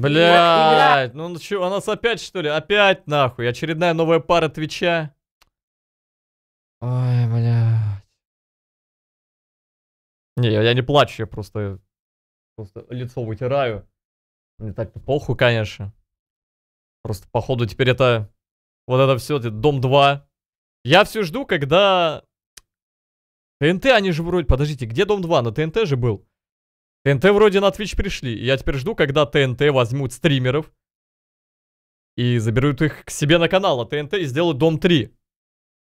Блядь, ну, ну что, у нас опять что ли? Опять нахуй. Очередная новая пара Твича. Ой, блядь. Не, я, я не плачу, я просто, просто лицо вытираю. Мне так похуй, конечно. Просто, походу, теперь это... Вот это все, Дом 2. Я все жду, когда... ТНТ они же вроде... Подождите, где Дом 2? На ТНТ же был. ТНТ вроде на Twitch пришли, я теперь жду, когда ТНТ возьмут стримеров и заберут их к себе на канал, а ТНТ и сделают Дом 3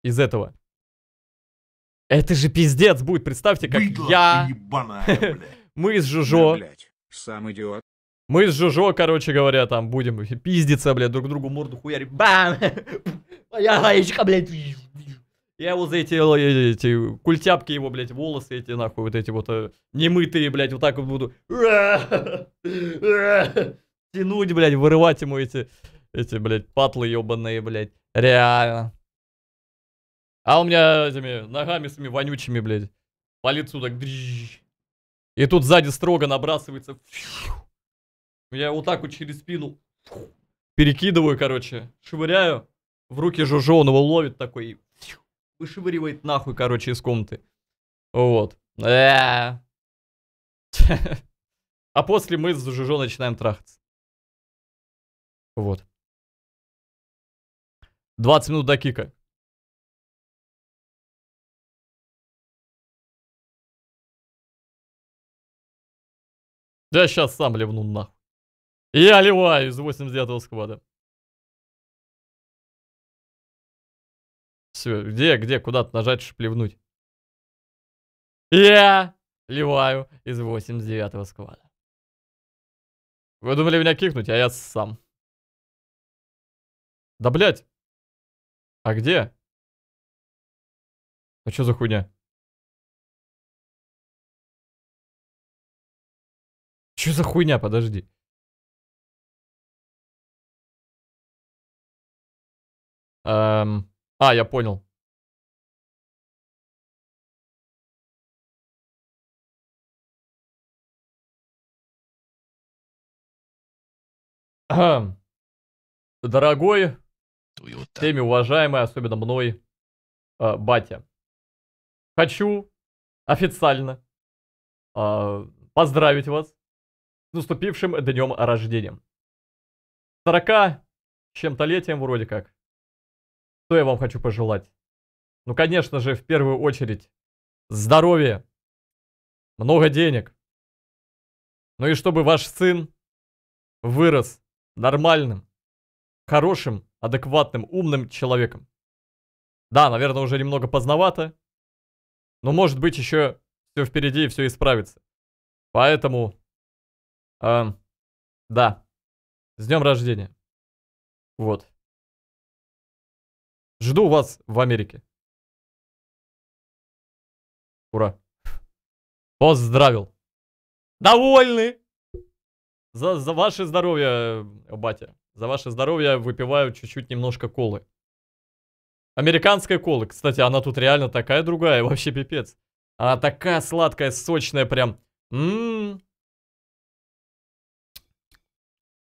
из этого. Это же пиздец будет, представьте, как Быдло я... Мы с Жужо... Сам идиот. Мы с Жужо, короче говоря, там будем пиздиться, блядь, друг другу морду хуярить. Бам! Моя гаечка, блядь. Я его за эти, э, эти культяпки его, блядь, волосы эти, нахуй, вот эти вот э, немытые, блядь, вот так вот буду тянуть, блядь, вырывать ему эти, эти, блядь, патлы ебаные, блядь. Реально. А у меня этими ногами своими вонючими, блядь, по лицу так. И тут сзади строго набрасывается. Я вот так вот через спину перекидываю, короче, швыряю. В руки Жужо, он его ловит такой вышвыривает нахуй, короче, из комнаты. Вот. Э. А после мы с Жужо начинаем трахаться. Вот. 20 минут до кика. Я сейчас сам ливну нахуй. Я ливаю из 89-го сквада. Все, где, где, куда-то нажать, шплевнуть. Я ливаю из 89-го сквада. Вы думали меня кикнуть, а я сам. Да блять. А где? А что за хуйня? Что за хуйня, подожди. Эм... А, я понял. Хм. Дорогой, всеми уважаемый, особенно мной, э, батя. Хочу официально э, поздравить вас с наступившим днем рождения. 40 чем-то летием вроде как. Что я вам хочу пожелать? Ну, конечно же, в первую очередь, здоровья, много денег. Ну и чтобы ваш сын вырос нормальным, хорошим, адекватным, умным человеком. Да, наверное, уже немного поздновато, но может быть еще все впереди и все исправится. Поэтому, э, да, с днем рождения. Вот. Жду вас в Америке. Ура. Поздравил. Довольны! За, за ваше здоровье, э, батя. За ваше здоровье выпиваю чуть-чуть немножко колы. Американская кола, кстати, она тут реально такая другая, вообще пипец. Она такая сладкая, сочная, прям. Ммм.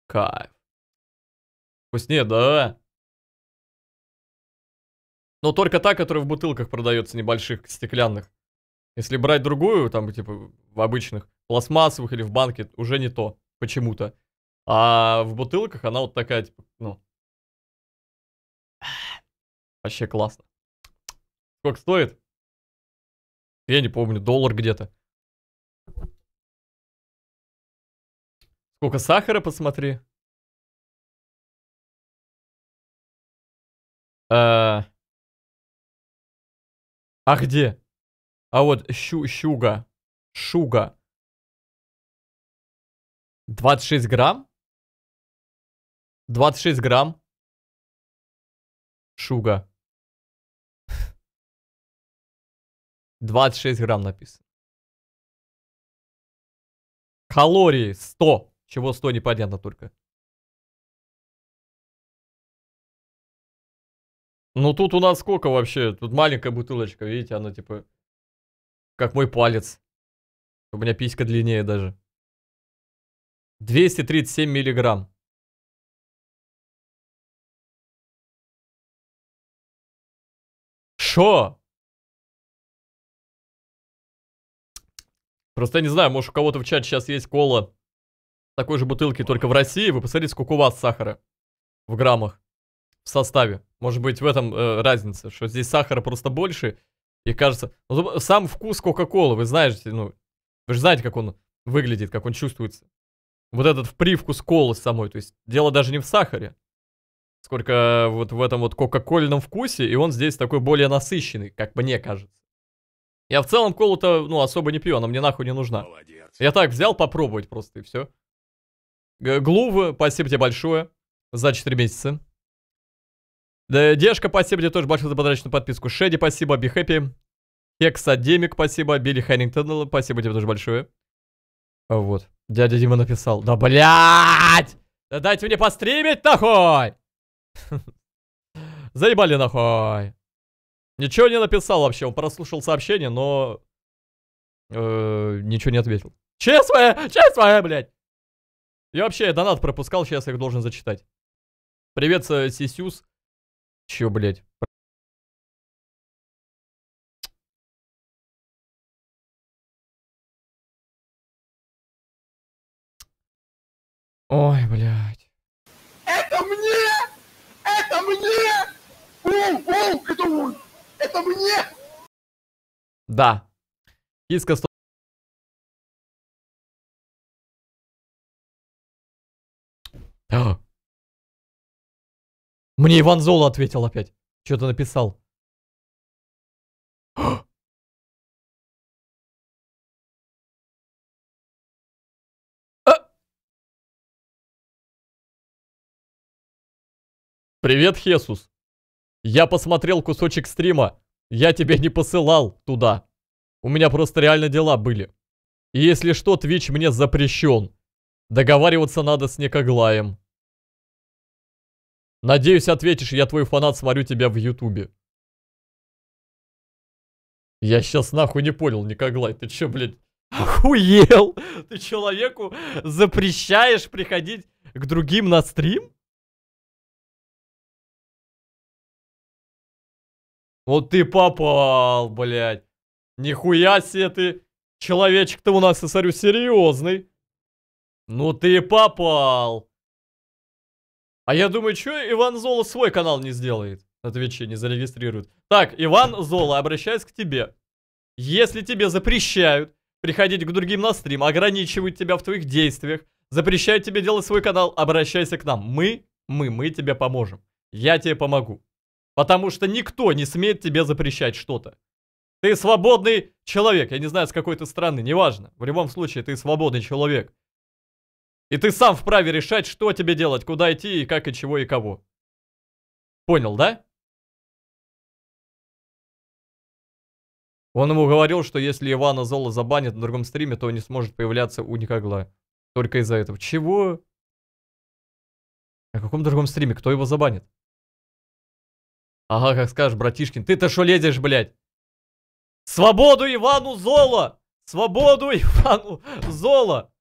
Кайф. Вкуснее, да. Но только та, которая в бутылках продается, небольших, стеклянных. Если брать другую, там, типа, в обычных, пластмассовых или в банке, уже не то, почему-то. А в бутылках она вот такая, типа, ну... Вообще классно. Сколько стоит? Я не помню, доллар где-то. Сколько сахара, посмотри. А, а где? А вот щу щуга. Шуга. 26 грамм? 26 грамм. Шуга. 26 грамм написано. Калории 100. Чего 100 непонятно только. Ну тут у нас сколько вообще? Тут маленькая бутылочка, видите, она типа... Как мой палец. У меня писька длиннее даже. 237 миллиграмм. Шо? Просто я не знаю, может у кого-то в чате сейчас есть кола такой же бутылки, только в России. Вы посмотрите, сколько у вас сахара в граммах в составе. Может быть, в этом э, разница, что здесь сахара просто больше, и кажется... Ну, сам вкус Кока-Колы, вы знаете, ну, вы же знаете, как он выглядит, как он чувствуется. Вот этот привкус колы самой, то есть дело даже не в сахаре, сколько э, вот в этом вот кока-кольном вкусе, и он здесь такой более насыщенный, как мне кажется. Я в целом колу-то, ну, особо не пью, она мне нахуй не нужна. Молодец. Я так взял попробовать просто, и все. Глувы, спасибо тебе большое за 4 месяца. Дешка, спасибо тебе тоже большое за подарочную подписку. Шеди, спасибо, Би Хэппи. Эксадемик, спасибо. Билли Харрингтон, спасибо тебе тоже большое. А вот. Дядя Дима написал. Да блять! Да дайте мне постримить нахуй! Заебали нахуй! Ничего не написал вообще, он прослушал сообщение, но... Э, ничего не ответил. Честь моя! Честь моя, блядь! Я вообще донат пропускал, сейчас я их должен зачитать. Привет, Сисюс. Чё, блядь? Ой, блядь. Это мне! Это мне! Волк, волк, это Это мне! Да. Киска Мне Иван Зола ответил опять. Что-то написал. А! Привет, Хесус. Я посмотрел кусочек стрима. Я тебя не посылал туда. У меня просто реально дела были. И если что, Твич мне запрещен. Договариваться надо с Некоглаем. Надеюсь, ответишь, я твой фанат, смотрю тебя в ютубе. Я сейчас нахуй не понял, Николай, ты чё, блядь, охуел? Ты человеку запрещаешь приходить к другим на стрим? Вот ты попал, блядь. Нихуя себе ты. Человечек-то у нас, я смотрю, серьезный. Ну ты попал. А я думаю, что Иван Зола свой канал не сделает? На Твиче не зарегистрирует. Так, Иван Зола, обращаюсь к тебе. Если тебе запрещают приходить к другим на стрим, ограничивают тебя в твоих действиях, запрещают тебе делать свой канал, обращайся к нам. Мы, мы, мы тебе поможем. Я тебе помогу. Потому что никто не смеет тебе запрещать что-то. Ты свободный человек. Я не знаю, с какой ты страны, неважно. В любом случае, ты свободный человек. И ты сам вправе решать, что тебе делать, куда идти и как, и чего, и кого. Понял, да? Он ему говорил, что если Ивана Зола забанят на другом стриме, то он не сможет появляться у Никогла. Только из-за этого. Чего? На каком другом стриме? Кто его забанит? Ага, как скажешь, братишкин. Ты-то что лезешь, блядь? Свободу Ивану Зола! Свободу Ивану Зола!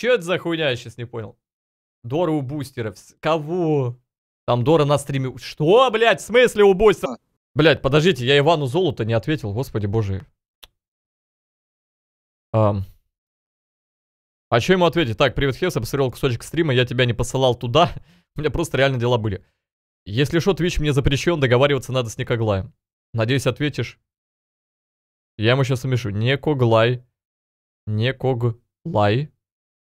Че это за хуйня, я сейчас не понял. Дора у бустеров. Кого? Там Дора на стриме. Что, блядь, в смысле у бустера? А. Блядь, подождите, я Ивану Золото не ответил, господи боже. Ам. А что ему ответить? Так, привет, Хес, я посмотрел кусочек стрима, я тебя не посылал туда. У меня просто реально дела были. Если что, Твич мне запрещен, договариваться надо с Никоглаем. Надеюсь, ответишь. Я ему сейчас умешу. Некоглай. Некоглай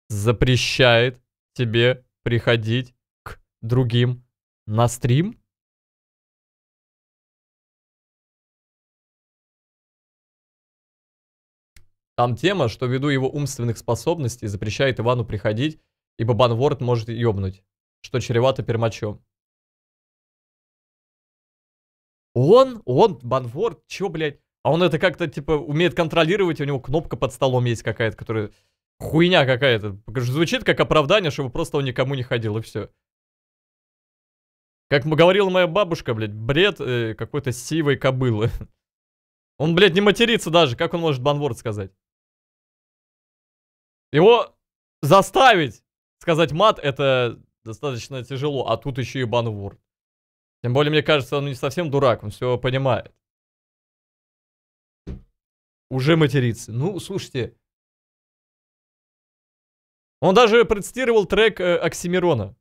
запрещает тебе приходить к другим на стрим? Там тема, что ввиду его умственных способностей запрещает Ивану приходить, ибо банворд может ёбнуть, что чревато пермачом. Он? Он? Банворд? Чё, блядь? А он это как-то, типа, умеет контролировать, у него кнопка под столом есть какая-то, которая Хуйня какая-то. Звучит как оправдание, чтобы просто он никому не ходил, и все. Как говорила моя бабушка, блядь, бред э, какой-то сивой кобылы. Он, блядь, не матерится даже, как он может банворд сказать? Его заставить сказать мат, это достаточно тяжело, а тут еще и банворд. Тем более, мне кажется, он не совсем дурак, он все понимает. Уже матерится. Ну, слушайте, он даже процитировал трек э, Оксимирона.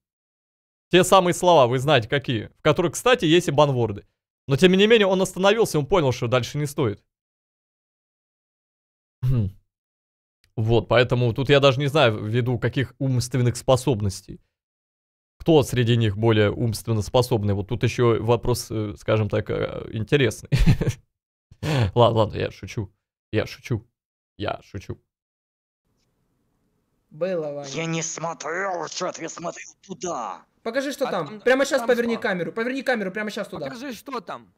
Те самые слова, вы знаете какие, в которых, кстати, есть и банворды. Но тем не менее он остановился, он понял, что дальше не стоит. Хм. Вот, поэтому тут я даже не знаю, ввиду каких умственных способностей. Кто среди них более умственно способный? Вот тут еще вопрос, э, скажем так, э, интересный. Ладно, ладно, я шучу. Я шучу. Я шучу. Было, Ваня. Я не смотрел чат, я смотрел туда. Покажи, что а там. там. Прямо сейчас там поверни что? камеру. Поверни камеру прямо сейчас туда. Покажи, что там.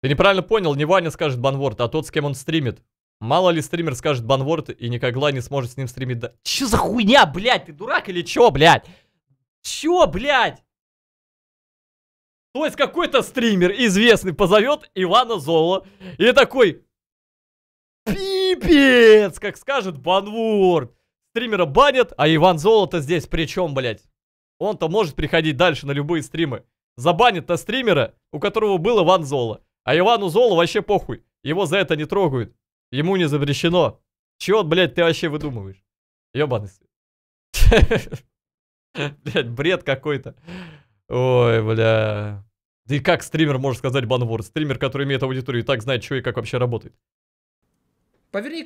Ты неправильно понял, не Ваня скажет банворд, а тот, с кем он стримит. Мало ли стример скажет банворд, и никогда не сможет с ним стримить. Да... Че за хуйня, блядь? Ты дурак или че, блядь? Че, блядь? То есть какой-то стример известный позовет Ивана Золо и такой... Пипец, как скажет банворд. Стримера банят, а Иван Золото здесь при чем, блядь? Он-то может приходить дальше на любые стримы. Забанят то стримера, у которого был Иван Золо. А Ивану Золо вообще похуй. Его за это не трогают. Ему не запрещено. Чего, блядь, ты вообще выдумываешь? Ёбаный свет. Блядь, бред какой-то. Ой, бля. Да и как стример может сказать банворд? Стример, который имеет аудиторию и так знает, что и как вообще работает. Поверни